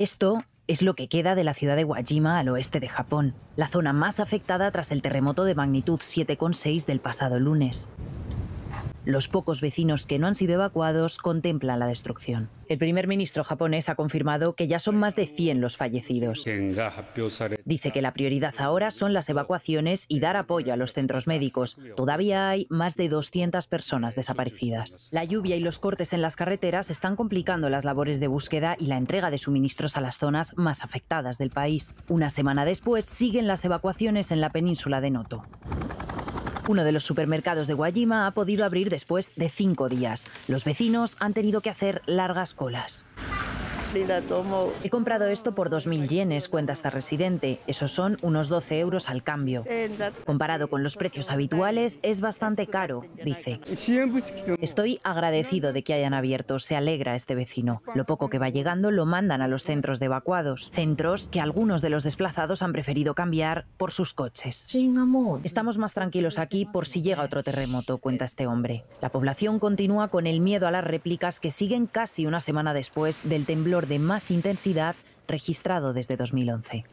Esto es lo que queda de la ciudad de Wajima al oeste de Japón, la zona más afectada tras el terremoto de magnitud 7,6 del pasado lunes. Los pocos vecinos que no han sido evacuados contemplan la destrucción. El primer ministro japonés ha confirmado que ya son más de 100 los fallecidos. Dice que la prioridad ahora son las evacuaciones y dar apoyo a los centros médicos. Todavía hay más de 200 personas desaparecidas. La lluvia y los cortes en las carreteras están complicando las labores de búsqueda y la entrega de suministros a las zonas más afectadas del país. Una semana después siguen las evacuaciones en la península de Noto. Uno de los supermercados de Guayima ha podido abrir después de cinco días. Los vecinos han tenido que hacer largas colas tomo. He comprado esto por 2.000 yenes, cuenta esta residente. Esos son unos 12 euros al cambio. Comparado con los precios habituales, es bastante caro, dice. Estoy agradecido de que hayan abierto, se alegra este vecino. Lo poco que va llegando lo mandan a los centros de evacuados, centros que algunos de los desplazados han preferido cambiar por sus coches. Estamos más tranquilos aquí por si llega otro terremoto, cuenta este hombre. La población continúa con el miedo a las réplicas que siguen casi una semana después del temblor de más intensidad registrado desde 2011.